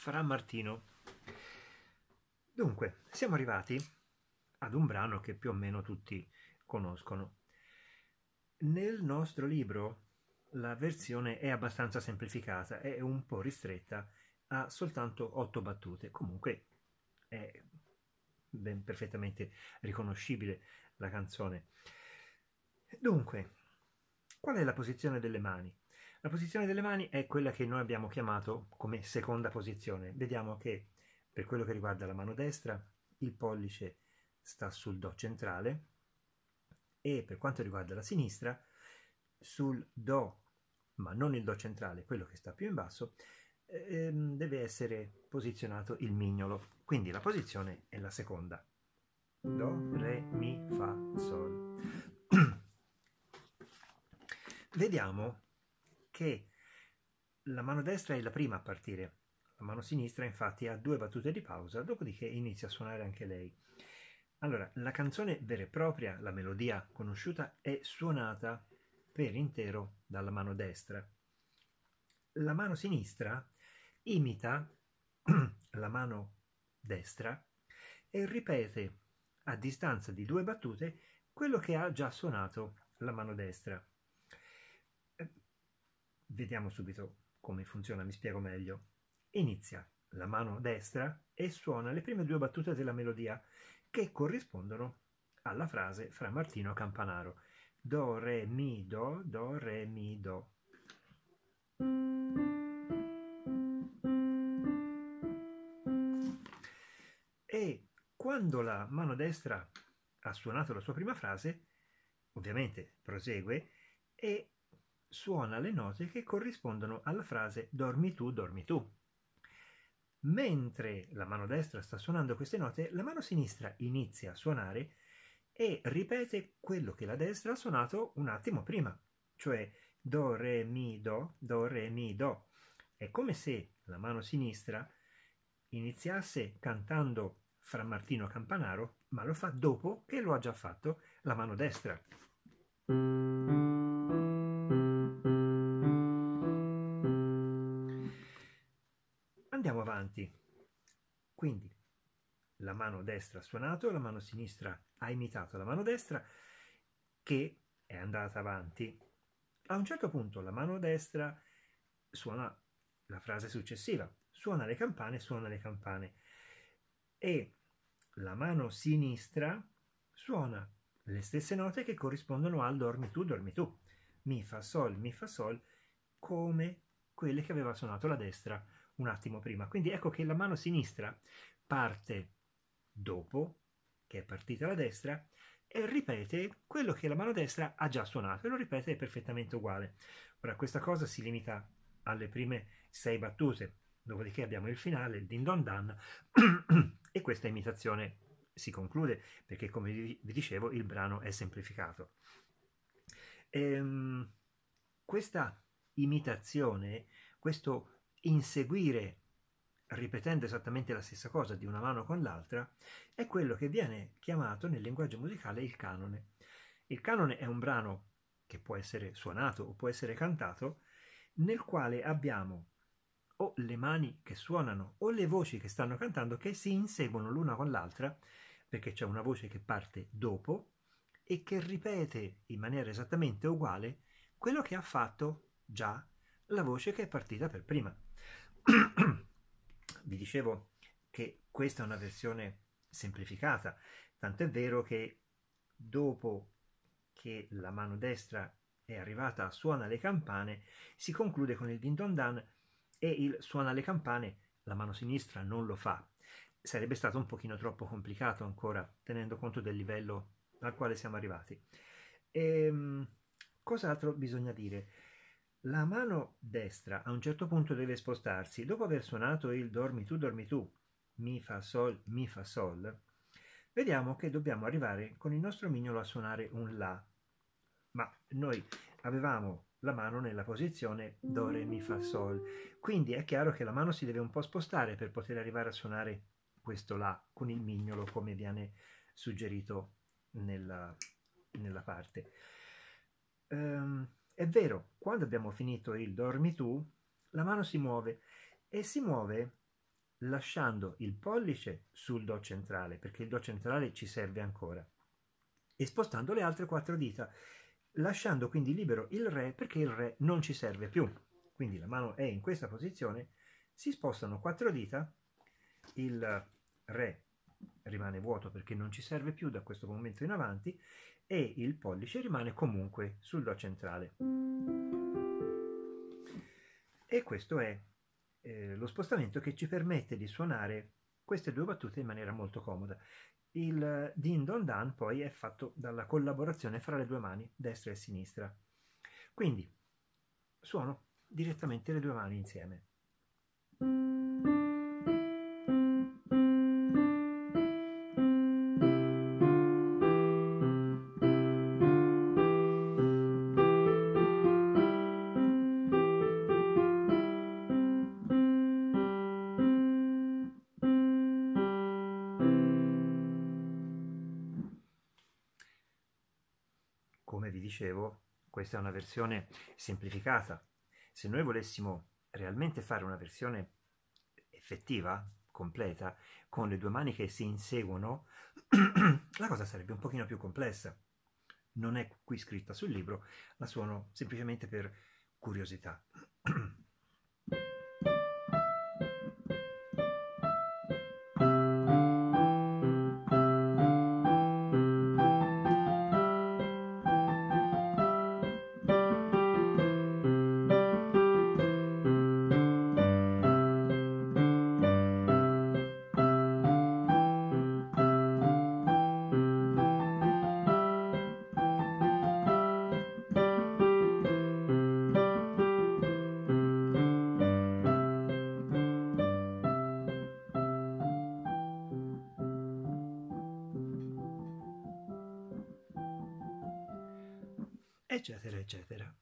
farà Martino. Dunque, siamo arrivati ad un brano che più o meno tutti conoscono. Nel nostro libro la versione è abbastanza semplificata, è un po' ristretta, ha soltanto otto battute, comunque è ben perfettamente riconoscibile la canzone. Dunque, qual è la posizione delle mani? La posizione delle mani è quella che noi abbiamo chiamato come seconda posizione. Vediamo che per quello che riguarda la mano destra il pollice sta sul Do centrale e per quanto riguarda la sinistra sul Do, ma non il Do centrale, quello che sta più in basso, ehm, deve essere posizionato il mignolo. Quindi la posizione è la seconda. Do, Re, Mi, Fa, Sol. Vediamo che la mano destra è la prima a partire, la mano sinistra infatti ha due battute di pausa, dopodiché inizia a suonare anche lei. Allora, la canzone vera e propria, la melodia conosciuta, è suonata per intero dalla mano destra. La mano sinistra imita la mano destra e ripete a distanza di due battute quello che ha già suonato la mano destra. Vediamo subito come funziona, mi spiego meglio. Inizia la mano destra e suona le prime due battute della melodia che corrispondono alla frase fra Martino e Campanaro. Do, re, mi, do, do, re, mi, do. E quando la mano destra ha suonato la sua prima frase, ovviamente prosegue e suona le note che corrispondono alla frase dormi tu, dormi tu. Mentre la mano destra sta suonando queste note, la mano sinistra inizia a suonare e ripete quello che la destra ha suonato un attimo prima, cioè do, re, mi, do, do, re, mi, do. È come se la mano sinistra iniziasse cantando fra Martino Campanaro, ma lo fa dopo che lo ha già fatto la mano destra. Andiamo avanti. Quindi la mano destra ha suonato, la mano sinistra ha imitato la mano destra che è andata avanti. A un certo punto la mano destra suona la frase successiva, suona le campane, suona le campane e la mano sinistra suona le stesse note che corrispondono al dormi tu, dormi tu, mi fa sol, mi fa sol, come quelle che aveva suonato la destra un attimo prima. Quindi ecco che la mano sinistra parte dopo che è partita la destra e ripete quello che la mano destra ha già suonato e lo ripete perfettamente uguale. Ora questa cosa si limita alle prime sei battute, dopodiché abbiamo il finale, il din don dan, e questa imitazione si conclude perché come vi dicevo il brano è semplificato. Ehm, questa imitazione, questo inseguire ripetendo esattamente la stessa cosa di una mano con l'altra, è quello che viene chiamato nel linguaggio musicale il canone. Il canone è un brano che può essere suonato o può essere cantato, nel quale abbiamo o le mani che suonano o le voci che stanno cantando che si inseguono l'una con l'altra, perché c'è una voce che parte dopo e che ripete in maniera esattamente uguale quello che ha fatto già la voce che è partita per prima. vi dicevo che questa è una versione semplificata, tanto è vero che dopo che la mano destra è arrivata suona le campane, si conclude con il din don dan e il suona le campane la mano sinistra non lo fa. Sarebbe stato un pochino troppo complicato ancora, tenendo conto del livello al quale siamo arrivati. Ehm, cos'altro bisogna dire? La mano destra a un certo punto deve spostarsi, dopo aver suonato il dormi tu, dormi tu, mi fa sol, mi fa sol, vediamo che dobbiamo arrivare con il nostro mignolo a suonare un la, ma noi avevamo la mano nella posizione do, re, mi, fa, sol, quindi è chiaro che la mano si deve un po' spostare per poter arrivare a suonare questo la con il mignolo come viene suggerito nella, nella parte. Um, è vero, quando abbiamo finito il dormi tu, la mano si muove e si muove lasciando il pollice sul Do centrale, perché il Do centrale ci serve ancora, e spostando le altre quattro dita, lasciando quindi libero il Re perché il Re non ci serve più. Quindi la mano è in questa posizione, si spostano quattro dita, il Re rimane vuoto perché non ci serve più da questo momento in avanti e il pollice rimane comunque sul Do centrale. E questo è eh, lo spostamento che ci permette di suonare queste due battute in maniera molto comoda. Il din don dan poi è fatto dalla collaborazione fra le due mani, destra e sinistra. Quindi suono direttamente le due mani insieme. come vi dicevo, questa è una versione semplificata. Se noi volessimo realmente fare una versione effettiva, completa, con le due mani che si inseguono, la cosa sarebbe un pochino più complessa. Non è qui scritta sul libro, la suono semplicemente per curiosità. etcétera, etcétera.